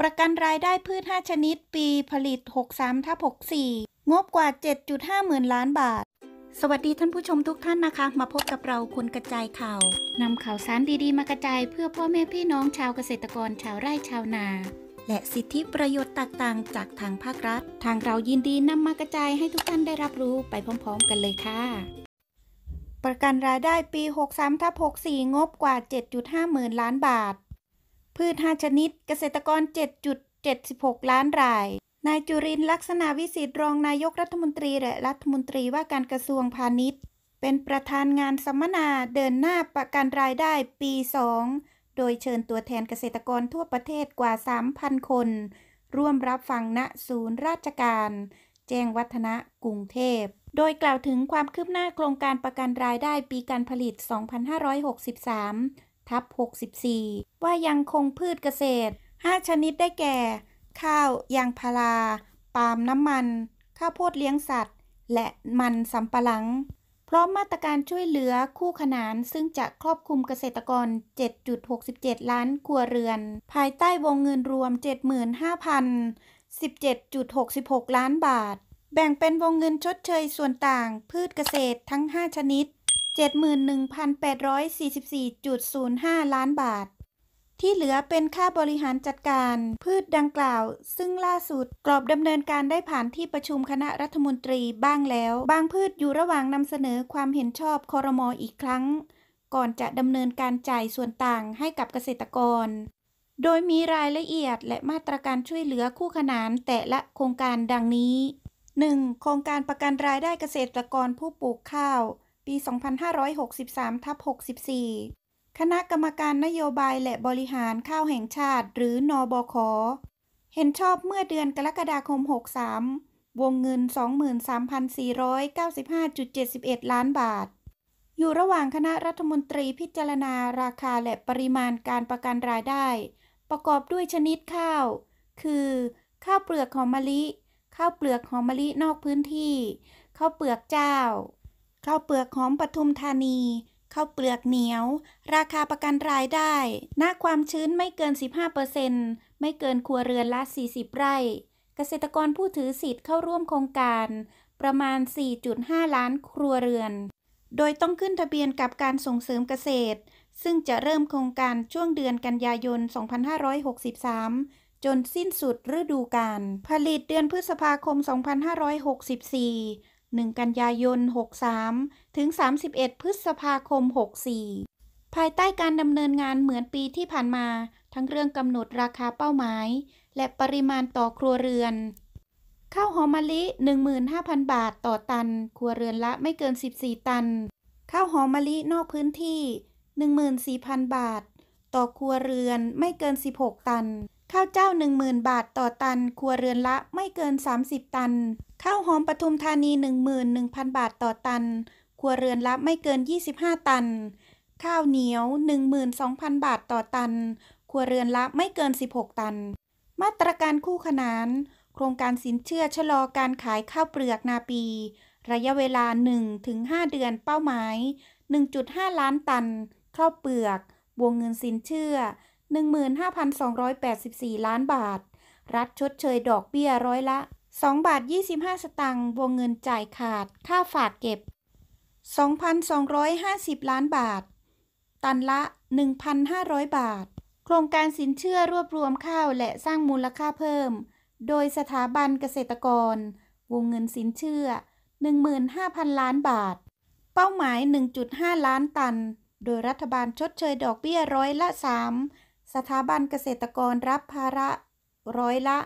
ประกันรายได้พืช 5 ชนิดปีผลิต 63ทับ64 งบกว่า 7.5 หมื่นล้านบาท สวัสดีท่านผู้ชมทุกท่านนะคะ มาพบกับเราคนกระจายข่าวนำข่าวสารดีๆ มากระจายเพื่อพ่อแม่พี่น้องชาวเกษตรกรชาวไร่ชาวนา และสิทธิประโยชน์ต่างๆ จากทางภาครัฐ ทางเรายินดีนำมากระจายให้ทุกท่านได้รับรู้ไปพร้อมๆ กันเลยค่ะ ประกันรายได้ปี63ทับ64 งบกว่า 7.5หมื่นล้านบาทพืช5ชนิดเกษตรกร 7.76 ล้านราย นายจุรินลักษณะวิสิทธิ์รองนายกรัฐมนตรีและรัฐมนตรีว่าการกระทรวงพาณิชย์ เป็นประธานงานสัมมนาเดินหน้าประกันรายได้ปี 2 โดยเชิญตัวแทนเกษตรกรทั่วประเทศกว่า 3,000 คน ร่วมรับฟังณศูนย์ราชการแจ้งวัฒนะกรุงเทพ โดยกล่าวถึงความคืบหน้าโครงการประกันรายได้ปีการผลิต 2563ทับ 64 ว่ายังคงพืชเกษตร5ชนิดได้แก่ ข้าวยางพาราปาล์มน้ำมัน ข้าวโพดเลี้ยงสัตว์ และมันสำปะหลัง พร้อมมาตรการช่วยเหลือคู่ขนานซึ่งจะครอบคลุมเกษตรกร 7.67 ล้าน ครัวเรือน ภายใต้วงเงินรวม 75,017.66 ล้านบาท แบ่งเป็นวงเงินชดเชยส่วนต่างพืชเกษตรทั้ง 5 ชนิด71,844.05 ล้านบาท ที่เหลือเป็นค่าบริหารจัดการ พืชดังกล่าว ซึ่งล่าสุดกรอบดำเนินการได้ผ่านที่ประชุมคณะรัฐมนตรีบ้างแล้วบางพืชอยู่ระหว่างนำเสนอความเห็นชอบคอรมออีกครั้ง ก่อนจะดำเนินการจ่ายส่วนต่างให้กับเกษตรกร โดยมีรายละเอียดและมาตรการช่วยเหลือคู่ขนานแต่ละโครงการดังนี้ 1. โครงการประกันรายได้เกษตรกรผู้ปลูกข้าวปี 2563 ทับ 64 คณะกรรมการนโยบายและบริหารข้าวแห่งชาติ หรือนอบคเห็นชอบเมื่อเดือนกรกฎาคม 63 วงเงิน 23,495.71 ล้านบาท อยู่ระหว่างคณะรัฐมนตรีพิจารณาราคาและปริมาณการประกันรายได้ ประกอบด้วยชนิดข้าว คือ ข้าวเปลือกหอมมะลิ ข้าวเปลือกหอมมะลินอกพื้นที่ ข้าวเปลือกเจ้าข้าวเปลือกหอมปทุมธานี ข้าวเปลือกเหนียว ราคาประกันรายได้หน้าความชื้นไม่เกิน 15%ไม่เกินครัวเรือนละ 40 ไร่ เกษตรกรผู้ถือสิทธิ์เข้าร่วมโครงการ ประมาณ 4.5 ล้านครัวเรือน โดยต้องขึ้นทะเบียนกับการส่งเสริมเกษตร ซึ่งจะเริ่มโครงการช่วงเดือนกันยายน 2563 จนสิ้นสุดฤดูกาลผลิตเดือนพฤษภาคม 2564 1 กันยายน 63 ถึง 31 พฤษภาคม 64 ภายใต้การดำเนินงานเหมือนปีที่ผ่านมาทั้งเรื่องกำหนดราคาเป้าหมาย และปริมาณต่อครัวเรือนข้าวหอมมะลิ 15,000 บาทต่อตันครัวเรือนละไม่เกิน 14 ตันข้าวหอมมะลินอกพื้นที่ 14,000 บาทต่อครัวเรือนไม่เกิน 16 ตันข้าวเจ้า10,000 บาทต่อตันครัวเรือนละไม่เกิน 30 ตัน ข้าวหอมปทุมธานี 11,000 บาทต่อตันครัวเรือนละไม่เกิน 25 ตัน ข้าวเหนียว12,000 บาทต่อตันครัวเรือนละไม่เกิน 16 ตัน มาตรการคู่ขนาน โครงการสินเชื่อชะลอการขายข้าวเปลือกนาปี ระยะเวลา 1-5 เดือนเป้าหมาย 1.5 ล้านตันข้าวเปลือก วงเงินสินเชื่อ15,284 ล้านบาท รัฐชดเชย ดอกเบี้ยร้อยละ 2 บาท 25 สตางค์ วงเงินจ่ายขาดค่าฝากเก็บ 2,250 ล้านบาท ตันละ 1,500 บาท โครงการสินเชื่อรวบรวมข้าวและสร้างมูลค่าเพิ่ม โดยสถาบันเกษตรกร วงเงินสินเชื่อ 15,000 ล้านบาท เป้าหมาย 1.5 ล้านตัน โดยรัฐบาลชดเชย ดอกเบี้ยร้อยละ3สถาบันเกษตรกรรับภาระร้อยละ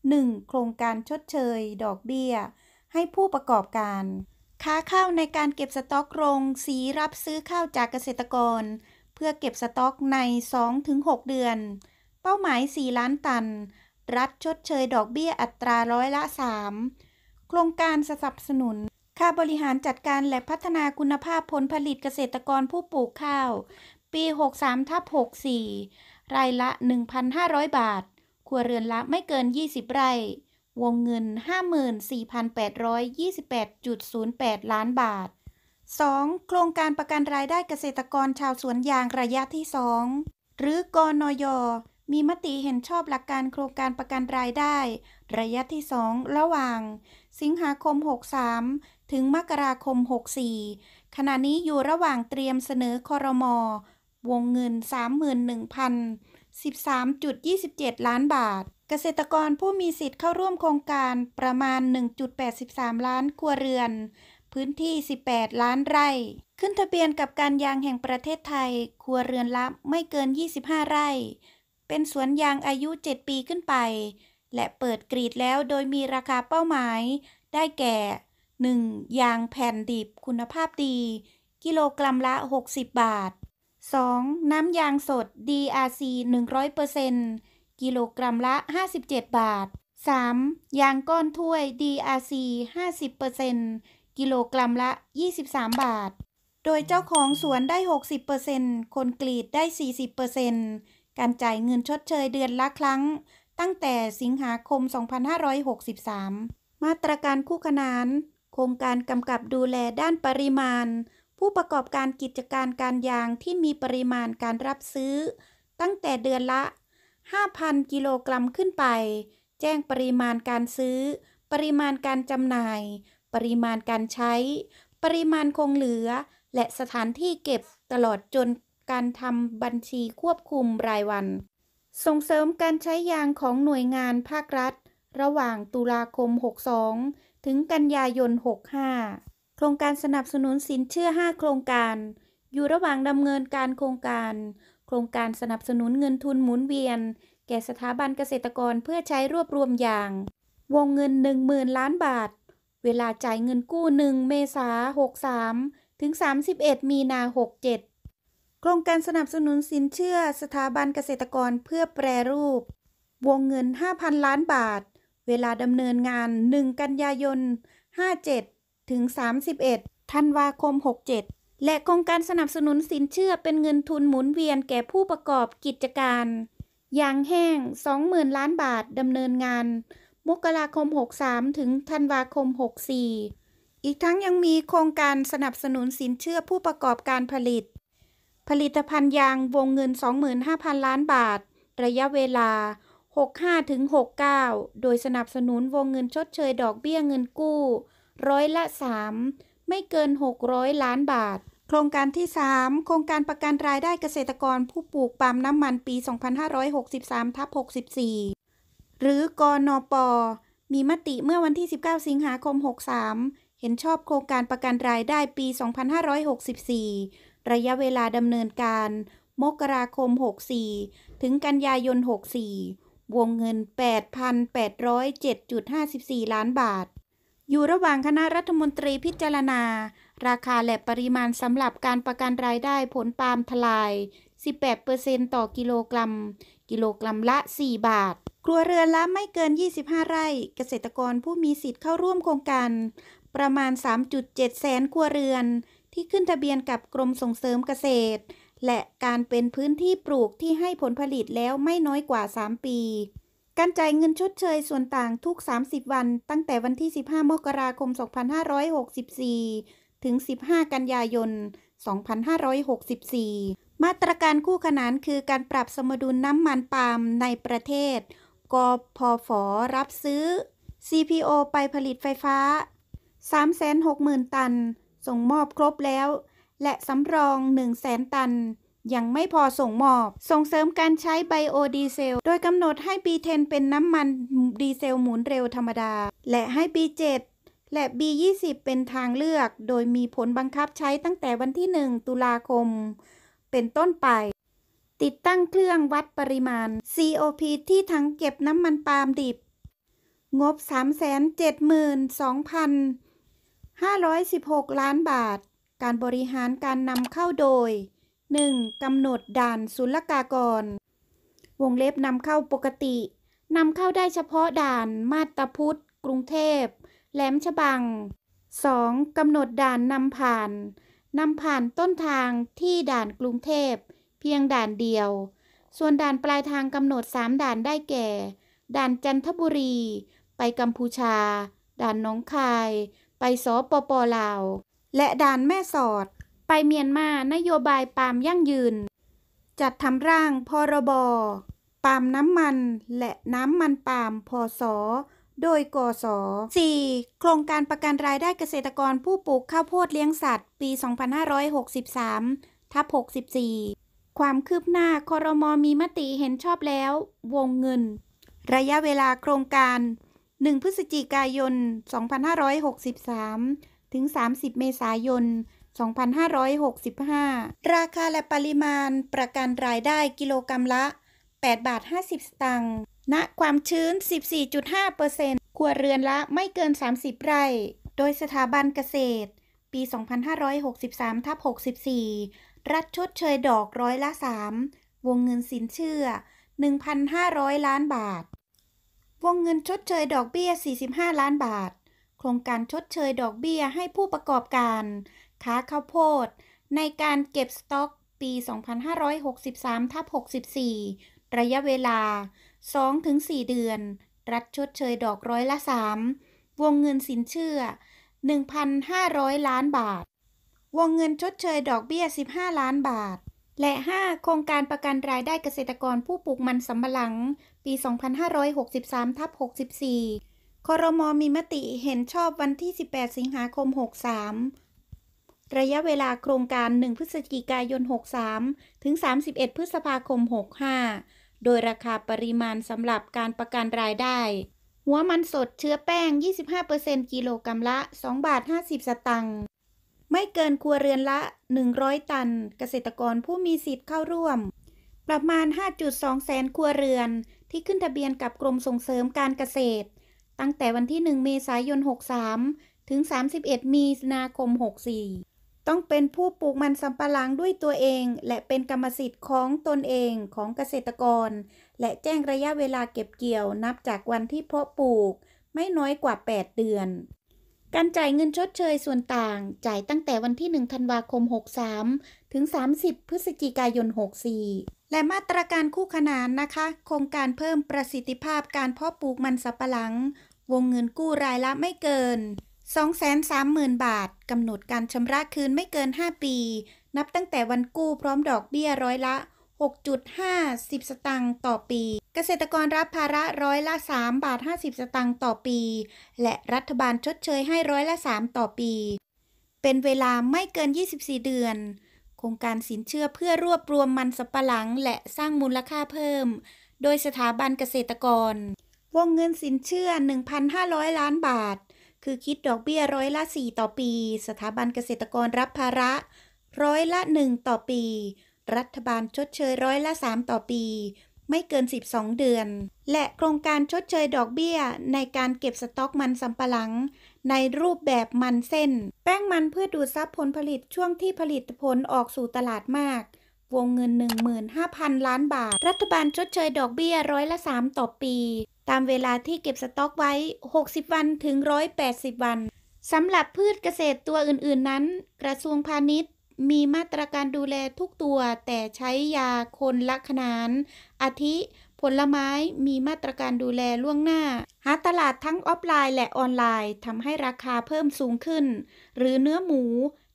1 โครงการชดเชยดอกเบี้ย ให้ผู้ประกอบการ ค้าข้าวในการเก็บสต็อกโรงสีรับซื้อข้าวจากเกษตรกร เพื่อเก็บสต็อกใน 2-6 เดือน เป้าหมาย 4 ล้านตัน รัฐชดเชย ดอกเบี้ยอัตราร้อยละ 3 โครงการสนับสนุน ค่าบริหารจัดการและพัฒนาคุณภาพผลผลิตเกษตรกรผู้ปลูกข้าว ปี63ทับ64รายละ 1,500 บาท ครัวเรือนละไม่เกิน 20 ไร่ วงเงิน 54,828.08 ล้านบาท 2. โครงการประกันรายได้เกษตรกรชาวสวนยางระยะที่ 2 หรือกอนย มีมติเห็นชอบหลักการโครงการประกันรายได้ ระยะที่ 2 ระหว่าง สิงหาคม 63 ถึงมกราคม 64 ขณะนี้อยู่ระหว่างเตรียมเสนอคอรมอวงเงิน 31,013.27 ล้านบาท เกษตรกรผู้มีสิทธิ์เข้าร่วมโครงการประมาณ 1.83 ล้านครัวเรือน พื้นที่ 18 ล้านไร่ ขึ้นทะเบียนกับการยางแห่งประเทศไทย ครัวเรือนละไม่เกิน 25 ไร่ เป็นสวนยางอายุ 7 ปีขึ้นไป และเปิดกรีดแล้วโดยมีราคาเป้าหมายได้แก่ 1. ยางแผ่นดิบคุณภาพดี กิโลกรัมละ 60 บาท 2. น้ำยางสด DRC 100%กิโลกรัมละ 57 บาท 3. ยางก้อนถ้วย DRC 50%กิโลกรัมละ 23 บาท โดยเจ้าของสวนได้ 60%คนกรีดได้ 40%การจ่ายเงินชดเชยเดือนละครั้ง ตั้งแต่สิงหาคม 2563 มาตรการคู่ขนาน โครงการกำกับดูแลด้านปริมาณผู้ประกอบการกิจการการยางที่มีปริมาณการรับซื้อ ตั้งแต่เดือนละ 5,000 กิโลกรัมขึ้นไป แจ้งปริมาณการซื้อ ปริมาณการจำหน่าย ปริมาณการใช้ ปริมาณคงเหลือ และสถานที่เก็บตลอดจนการทำบัญชีควบคุมรายวัน ส่งเสริมการใช้ยางของหน่วยงานภาครัฐ ระหว่างตุลาคม 62 ถึงกันยายน 65โครงการสนับสนุนสินเชื่อ 5 โครงการ อยู่ระหว่างดำเนินการโครงการ โครงการสนับสนุนเงินทุนหมุนเวียน แก่สถาบันเกษตรกรเพื่อใช้รวบรวมอย่าง วงเงิน 10,000 ล้านบาท เวลาจ่ายเงินกู้ 1 เมษา63ถึง31มีนา67โครงการสนับสนุนสินเชื่อ สถาบันเกษตรกรเพื่อแปรรูป วงเงิน 5,000 ล้านบาท เวลาดำเนินงาน 1 กันยายน57ถึง31ธันวาคม 67 และโครงการสนับสนุนสินเชื่อเป็นเงินทุนหมุนเวียนแก่ผู้ประกอบกิจการ ยางแห้ง 20,000ล้านบาท ดำเนินงาน มกราคม 63 ถึง ธันวาคม 64 อีกทั้งยังมีโครงการสนับสนุนสินเชื่อผู้ประกอบการผลิต ผลิตภัณฑ์ยางวงเงิน25,000 ล้านบาท ระยะเวลา 65-69 โดยสนับสนุนวงเงินชดเชยดอกเบี้ยเงินกู้ร้อยละ 3 ไม่เกิน 600 ล้านบาท โครงการที่ 3 โครงการประกันรายได้เกษตรกรผู้ปลูกปาล์มน้ำมันปี 2563ทับ64 หรือกอนอปอมีมติเมื่อวันที่ 19 สิงหาคม 63 เห็นชอบโครงการประกันรายได้ปี 2564 ระยะเวลาดำเนินการ มกราคม 64 ถึงกันยายน 64 วงเงิน 8,807.54 ล้านบาทอยู่ระหว่างคณะรัฐมนตรีพิจารณา ราคาและปริมาณสำหรับการประกันรายได้ผลปาล์มทลาย 18%ต่อกิโลกรัม กิโลกรัมละ 4 บาท ครัวเรือนละไม่เกิน 25 ไร่ เกษตรกรผู้มีสิทธิ์เข้าร่วมโครงการ ประมาณ 3.7 แสนครัวเรือน ที่ขึ้นทะเบียนกับกรมส่งเสริมเกษตร และการเป็นพื้นที่ปลูกที่ให้ผลผลิตแล้วไม่น้อยกว่า 3 ปีการจ่ายเงินชดเชยส่วนต่างทุก 30 วันตั้งแต่วันที่ 15มกราคม 2564 ถึง 15 กันยายน 2564มาตรการคู่ขนานคือการปรับสมดุลน้ำมันปาล์มในประเทศกพฟรับซื้อ CPO ไปผลิตไฟฟ้า 360,000ตัน ส่งมอบครบแล้ว และสำรอง 100,000ตันยังไม่พอส่งมอบ ส่งเสริมการใช้ไบโอดีเซล โดยกำหนดให้ B10 เป็นน้ำมันดีเซลหมุนเร็วธรรมดา และให้ B7 และ B20 เป็นทางเลือก โดยมีผลบังคับใช้ตั้งแต่วันที่1ตุลาคมเป็นต้นไป ติดตั้งเครื่องวัดปริมาณ COP ที่ถังเก็บน้ำมันปาล์มดิบ งบ 372,516 ล้านบาท การบริหารการนำเข้าโดย 1. กำหนดด่านศุลกากร วงเล็บนำเข้าปกตินำเข้าได้เฉพาะด่านมาตาพุทธกรุงเทพแหลมฉบัง 2. กำหนดด่าน นำผ่านนำผ่านต้นทางที่ด่านกรุงเทพเพียงด่านเดียว ส่วนด่านปลายทางกำหนด3ด่านได้แก่ด่านจันทบุรี ไปกัมพูชาด่านน้องคาย ไปสปปลาว และด่านแม่สอดไปเมียนมา นโยบายปาล์มยั่งยืน จัดทำร่าง พรบ ปาล์มน้ำมันและน้ำมันปาล์มพศโดยกศ 4. โครงการประกันรายได้เกษตรกรผู้ปลูกข้าวโพดเลี้ยงสัตว์ ปี 2563 ทับ64 ความคืบหน้าคอรมอมีมติ เห็นชอบแล้ว วงเงิน ระยะเวลาโครงการ1พฤศจิกายน 2563 ถึง 30 เมษายน2565 ราคา และปริมาณประกันรายได้กิโลกรรัมละ 8 บาท 50 สตางค์ ณ ความชื้น 14.5%ครัวเรือนละไม่เกิน 30 ไร่ โดยสถาบันเกษตร ปี 2563 ทับ64 รัฐชดเชยดอกร้อยละ 3 วงเงินสินเชื่อ 1,500 ล้านบาท วงเงินชดเชยดอกเบี้ย 45 ล้านบาท โครงการชดเชยดอกเบี้ย ให้ผู้ประกอบการค้าข้าวโพด ในการเก็บสต็อกปี 2563ทับ64 ระยะเวลา 2-4 เดือน รัฐชดเชยดอกร้อยละ 3 วงเงินสินเชื่อ 1,500 ล้านบาท วงเงินชดเชยดอกเบี้ย 15 ล้านบาท และ 5 โครงการประกันรายได้เกษตรกรผู้ปลูกมันสำปะหลังปี 2563ทับ64ครมมีมติเห็นชอบวันที่ 18 สิงหาคม 63ระยะเวลาโครงการ 1 พฤศจิกายน 63 ถึง 31 พฤษภาคม 65 โดยราคาปริมาณสำหรับการประกันรายได้ หัวมันสดเชื้อแป้ง 25%กิโลกรัมละ 2 บาท 50 สตังค์ ไม่เกินครัวเรือนละ 100 ตัน เกษตรกรผู้มีสิทธิ์เข้าร่วม ประมาณ 5.2แสนครัวเรือนที่ขึ้นทะเบียนกับกรมส่งเสริมการเกษตร ตั้งแต่วันที่ 1 เมษายน 63ถึง31มีนาคม 64ต้องเป็นผู้ปลูกมันสำปะหลังด้วยตัวเอง และเป็นกรรมสิทธิ์ของตนเองของเกษตรกร และแจ้งระยะเวลาเก็บเกี่ยวนับจากวันที่เพาะปลูก ไม่น้อยกว่า 8 เดือน การจ่ายเงินชดเชยส่วนต่าง จ่ายตั้งแต่วันที่1ธันวาคม 63 ถึง 30 พฤศจิกายน 64 และมาตรการคู่ขนานนะคะ โครงการเพิ่มประสิทธิภาพการเพาะปลูกมันสำปะหลัง วงเงินกู้รายละไม่เกิน230,000 บาท กำหนดการชำระคืนไม่เกิน 5 ปี นับตั้งแต่วันกู้พร้อมดอกเบี้ยร้อยละ 6.50 สตางค์ต่อปี เกษตรกรรับภาระร้อยละ 3 บาท 50 สตางค์ต่อปี และรัฐบาลชดเชยให้ร้อยละ 3 ต่อปี เป็นเวลาไม่เกิน 24 เดือน โครงการสินเชื่อเพื่อรวบรวมมันสปะหลังและสร้างมูลค่าเพิ่ม โดยสถาบันเกษตรกร วงเงินสินเชื่อ1,500ล้านบาทคือคิดดอกเบี้ย ร้อยละ 4 ต่อปี สถาบันเกษตรกรรับภาระร้อยละ1 ต่อปี รัฐบาลชดเชยร้อยละ 3 ต่อปี ไม่เกิน 12 เดือน และโครงการชดเชยดอกเบี้ยในการเก็บสต็อกมันสำปะหลัง ในรูปแบบมันเส้น แป้งมันเพื่อดูดซับผลผลิตช่วงที่ผลิตผลออกสู่ตลาดมากวงเงิน 15,000 ล้านบาท รัฐบาลชดเชย ดอกเบี้ยร้อยละ 3 ต่อปีตามเวลาที่เก็บสต็อกไว้ 60 วันถึง 180 วัน สำหรับพืชเกษตรตัวอื่น ๆ นั้น กระทรวงพาณิชย์มีมาตรการดูแลทุกตัวแต่ใช้ยาคนละขนานอาทิผลไม้มีมาตรการดูแลล่วงหน้า หาตลาดทั้งออฟไลน์และออนไลน์ทำให้ราคาเพิ่มสูงขึ้น หรือเนื้อหมู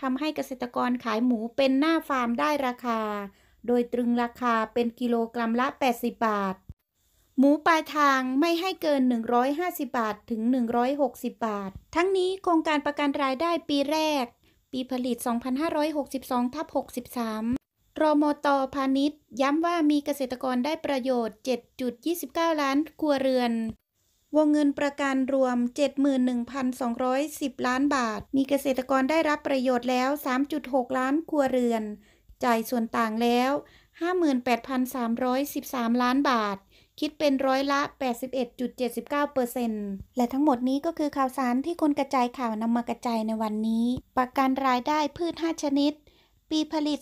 ทำให้เกษตรกรขายหมูเป็นหน้าฟาร์มได้ราคา โดยตรึงราคาเป็นกิโลกรัมละ80บาทหมูปลายทางไม่ให้เกิน 150 บาทถึง 160 บาท ทั้งนี้โครงการประกันรายได้ปีแรก ปีผลิต 2562ทับ63รมตพาณิชย์ย้ำว่ามีเกษตรกรได้ประโยชน์ 7.29 ล้านครัวเรือน วงเงินประกันรวม 71,210 ล้านบาท มีเกษตรกรได้รับประโยชน์แล้ว 3.6 ล้านครัวเรือน จ่ายส่วนต่างแล้ว 58,313 ล้านบาทคิดเป็นร้อยละ 81.79%และทั้งหมดนี้ก็คือข่าวสารที่คนกระจายข่าวนำมากระจายในวันนี้ ประกันรายได้พืช 5 ชนิด ปีผลิต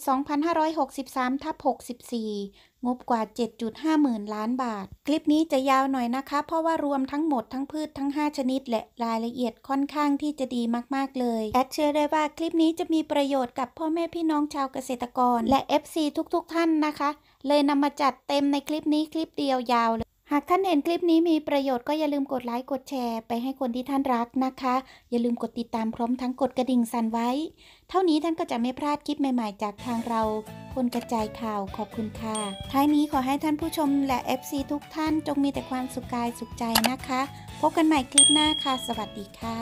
2563ทับ64งบกว่า 7.5หมื่นล้านบาท คลิปนี้จะยาวหน่อยนะคะ เพราะว่ารวมทั้งหมดทั้งพืชทั้ง 5 ชนิด และ รายละเอียดค่อนข้างที่จะดีมากๆเลย แอดเชื่อได้ว่าคลิปนี้จะมีประโยชน์กับพ่อแม่พี่น้องชาวเกษตรกร และ FC ทุกๆท่านนะคะ เลยนำมาจัดเต็มในคลิปนี้คลิปเดียวยาวเลยหากท่านเห็นคลิปนี้มีประโยชน์ก็อย่าลืมกดไลค์กดแชร์ไปให้คนที่ท่านรักนะคะ อย่าลืมกดติดตามพร้อมทั้งกดกระดิ่งสั่นไว้ เท่านี้ท่านก็จะไม่พลาดคลิปใหม่ๆจากทางเรา คนกระจายข่าวขอบคุณค่ะ ท้ายนี้ขอให้ท่านผู้ชมและ FC ทุกท่าน จงมีแต่ความสุขกายสุขใจนะคะ พบกันใหม่คลิปหน้าค่ะ สวัสดีค่ะ